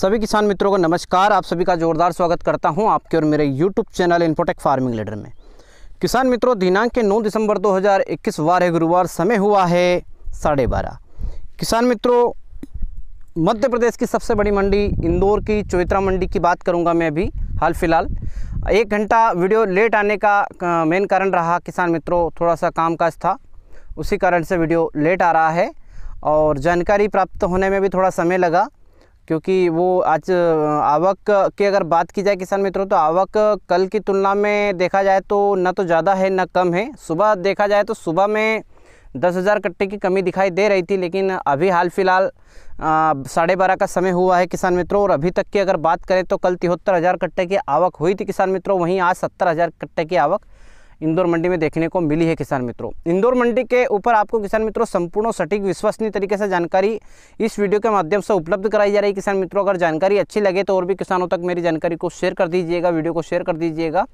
सभी किसान मित्रों को नमस्कार आप सभी का जोरदार स्वागत करता हूं आपके और मेरे YouTube channel Infotech Farming Leader में किसान मित्रों दिनांक के 9 दिसंबर 2021 वार है गुरुवार समय हुआ है साढ़े बारह किसान मित्रों मध्य प्रदेश की सबसे बड़ी मंडी इंदौर की चौत्रा मंडी की बात करूँगा मैं अभी हाल फिलहाल एक घंटा वीडियो लेट आने का मेन कारण रहा किसान मित्रों थोड़ा सा काम था उसी कारण से वीडियो लेट आ रहा है और जानकारी प्राप्त होने में भी थोड़ा समय लगा क्योंकि वो आज आवक की अगर बात की जाए किसान मित्रों तो आवक कल की तुलना में देखा जाए तो ना तो ज़्यादा है ना कम है सुबह देखा जाए तो सुबह में दस हज़ार कट्टे की कमी दिखाई दे रही थी लेकिन अभी हाल फिलहाल साढ़े बारह का समय हुआ है किसान मित्रों और अभी तक की अगर बात करें तो कल तिहत्तर हज़ार कट्टे की आवक हुई थी किसान मित्रों वहीं आज सत्तर हज़ार कट्टे की आवक इंदौर मंडी में देखने को मिली है किसान मित्रों इंदौर मंडी के ऊपर आपको किसान मित्रों संपूर्ण सटीक विश्वसनीय तरीके से जानकारी इस वीडियो के माध्यम से उपलब्ध कराई जा रही है किसान मित्रों अगर जानकारी अच्छी लगे तो और भी किसानों तक मेरी जानकारी को शेयर कर दीजिएगा वीडियो को शेयर कर दीजिएगा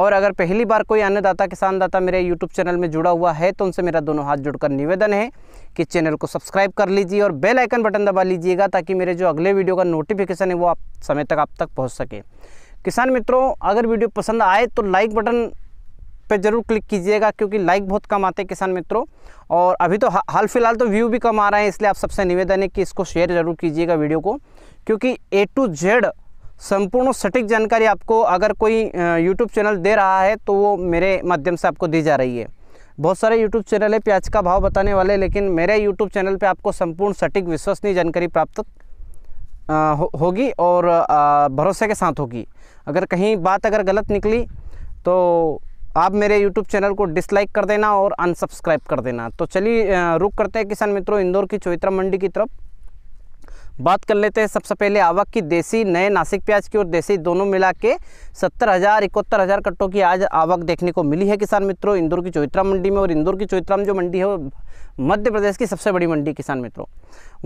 और अगर पहली बार कोई अन्नदाता किसानदाता मेरे यूट्यूब चैनल में जुड़ा हुआ है तो उनसे मेरा दोनों हाथ जुड़कर निवेदन है कि चैनल को सब्सक्राइब कर लीजिए और बेल आइकन बटन दबा लीजिएगा ताकि मेरे जो अगले वीडियो का नोटिफिकेशन है वो आप समय तक आप तक पहुँच सके किसान मित्रों अगर वीडियो पसंद आए तो लाइक बटन पे ज़रूर क्लिक कीजिएगा क्योंकि लाइक बहुत कम आते हैं किसान मित्रों और अभी तो हाल फिलहाल तो व्यू भी कम आ रहे हैं इसलिए आप सबसे निवेदन है कि इसको शेयर ज़रूर कीजिएगा वीडियो को क्योंकि ए टू जेड संपूर्ण सटीक जानकारी आपको अगर कोई यूट्यूब चैनल दे रहा है तो वो मेरे माध्यम से आपको दी जा रही है बहुत सारे यूट्यूब चैनल है प्याज का भाव बताने वाले लेकिन मेरे यूट्यूब चैनल पर आपको संपूर्ण सटीक विश्वसनीय जानकारी प्राप्त हो, होगी और भरोसे के साथ होगी अगर कहीं बात अगर गलत निकली तो आप मेरे यूट्यूब चैनल को डिसलाइक कर देना और अनसब्सक्राइब कर देना तो चलिए रुक करते हैं किसान मित्रों इंदौर की चौitra मंडी की तरफ बात कर लेते हैं सबसे पहले आवक की देसी नए नासिक प्याज की और देसी दोनों मिला के सत्तर हज़ार इकहत्तर हज़ार कट्टों की आज आवक देखने को मिली है किसान मित्रों इंदौर की चौitra मंडी में और इंदौर की चौitra जो मंडी है वो मध्य प्रदेश की सबसे बड़ी मंडी किसान मित्रों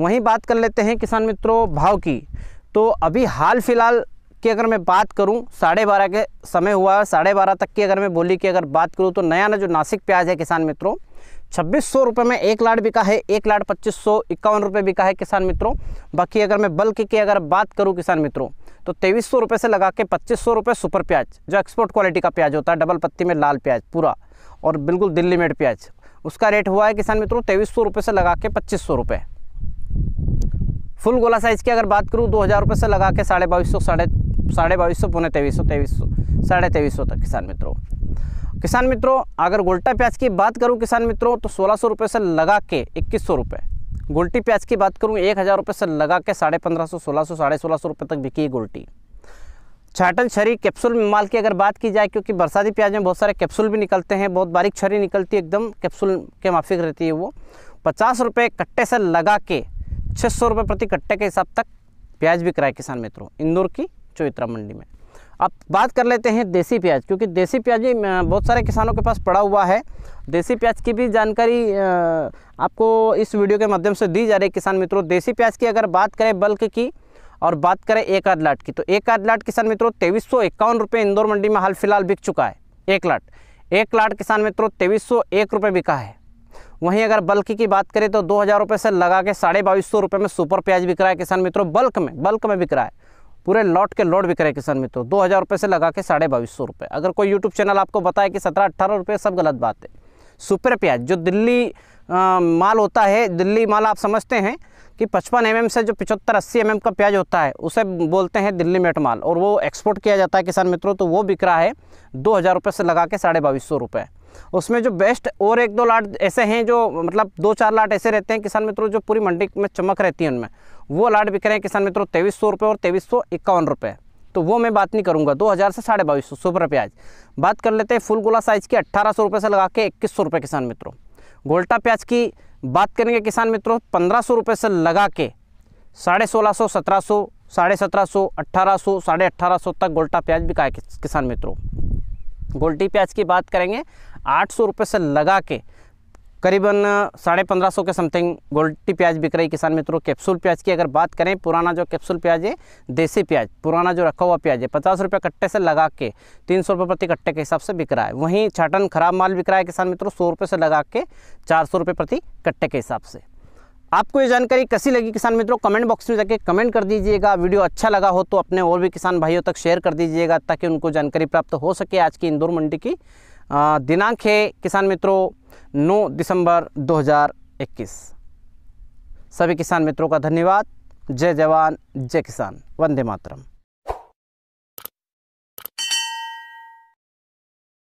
वहीं बात कर लेते हैं किसान मित्रों भाव की तो अभी हाल फिलहाल की अगर मैं बात करूँ साढ़े बारह के समय हुआ है साढ़े बारह तक की अगर मैं बोली की अगर बात करूँ तो नया ना जो नासिक प्याज है किसान मित्रों छब्बीस सौ रुपये में एक लाट बिका है एक लाट पच्चीस सौ इक्यावन रुपये बिका है किसान मित्रों बाकी अगर मैं बल्क की अगर बात करूँ किसान मित्रों तो तेईस सौ रुपये से लगा के पच्चीस सौ रुपये सुपर प्याज जो एक्सपोर्ट क्वालिटी का प्याज होता है डबल पत्ती में लाल प्याज पूरा और बिल्कुल दिल्ली मेड प्याज उसका रेट हुआ है किसान मित्रों तेईस सौ रुपये से लगा के पच्चीस सौ रुपये फुल गोला साइज़ की अगर बात करूँ दो हज़ार रुपये से लगा के साढ़े बाईस सौ साढ़े साढ़े बाईस सौ पौने तेईस सौ तेईस सौ साढ़े तेईस सौ तक किसान मित्रों किसान मित्रों अगर गोल्टा प्याज की बात करूं किसान मित्रों तो सोलह सौ रुपये से लगा के इक्कीस सौ रुपये गोल्टी प्याज की बात करूं एक हज़ार रुपये से लगा के साढ़े पंद्रह सौ सोलह सौ साढ़े सोलह सौ रुपये तक बिकी गोल्टी छाटल छरी कैप्सूल माल की अगर बात की जाए क्योंकि बरसाती प्याज में बहुत सारे कैप्सूल भी निकलते हैं बहुत बारीक छरी निकलती है एकदम कैप्सूल के माफिक रहती है वो पचास रुपये कट्टे से लगा के छः सौ रुपये प्रति कट्टे के हिसाब तक प्याज बिक रहा है किसान मित्रों इंदौर की चौitra मंडी में अब बात कर लेते हैं देसी प्याज क्योंकि देसी प्याज भी बहुत सारे किसानों के पास पड़ा हुआ है देसी प्याज की भी जानकारी आपको इस वीडियो के माध्यम से दी जा रही है किसान मित्रों देसी प्याज की अगर बात करें बल्क की और बात करें एक आध लाट की तो एक आध लाट किसान मित्रों तेईस सौ इंदौर मंडी में हाल फिलहाल बिक चुका है एक लाट एक लाट किसान मित्रों तेईस सौ एक बिका है वहीं अगर बल्क की बात करें तो दो हज़ार से लगा के साढ़े बाईस सौ में सुपर प्याज बिक रहा है किसान मित्रों बल्क में बल्क में बिक रहा है पूरे लॉट के लॉट बिक रहे किसान मित्रों दो हज़ार रुपये से लगा के साढ़े बाईस सौ रुपये अगर कोई यूट्यूब चैनल आपको बताए कि सत्रह अट्ठारह रुपये सब गलत बात है सुपर प्याज जो दिल्ली आ, माल होता है दिल्ली माल आप समझते हैं कि पचपन एम से जो पिछहत्तर अस्सी एम का प्याज होता है उसे बोलते हैं दिल्ली मेट माल और वो एक्सपोर्ट किया जाता है किसान मित्रों तो वो बिक रहा है दो हज़ार रुपये से लगा के साढ़े बाईस सौ रुपये उसमें जो बेस्ट और एक दो लाट ऐसे हैं जो मतलब दो चार लाट ऐसे रहते हैं किसान मित्रों जो पूरी मंडी में चमक रहती है उनमें वो अलाट बिक रहे हैं किसान मित्रों तेईस सौ रुपये और तेईस सौ इक्यावन रुपये तो वो मैं बात नहीं करूँगा दो हज़ार से साढ़े बाईस सौ सुपर प्याज बात कर लेते हैं फुल गोला साइज़ की अट्ठारह सौ रुपये से लगा के इक्कीस सौ रुपये किसान मित्रों गोल्टा प्याज की बात करेंगे किसान मित्रों पंद्रह सौ रुपये से लगा के साढ़े सोलह सौ सत्रह सौ साढ़े सत्रह सौ अट्ठारह सौ साढ़े अट्ठारह सौ तक गोल्टा प्याज बिकाए किसान मित्रों गोल्टी प्याज की बात करेंगे आठ सौ रुपये से लगा के करीबन साढ़े पंद्रह सौ के समथिंग गोल्टी प्याज बिक रही किसान मित्रों कैप्सूल प्याज की अगर बात करें पुराना जो कैप्सूल प्याज है देसी प्याज पुराना जो रखा हुआ प्याज है पचास रुपये कट्टे से लगा के तीन सौ रुपये प्रति कट्टे के हिसाब से बिक रहा है वहीं छाटन खराब माल बिक रहा है किसान मित्रों सौ रुपये से लगा के चार सौ रुपये प्रति कट्टे के हिसाब से आपको ये जानकारी कैसी लगी किसान मित्रों कमेंट बॉक्स में जाके कमेंट कर दीजिएगा वीडियो अच्छा लगा हो तो अपने और भी किसान भाइयों तक शेयर कर दीजिएगा ताकि उनको जानकारी प्राप्त हो सके आज की इंदौर मंडी की दिनांक है किसान मित्रों 9 दिसंबर 2021 सभी किसान मित्रों का धन्यवाद जय जवान जय किसान वंदे मातरम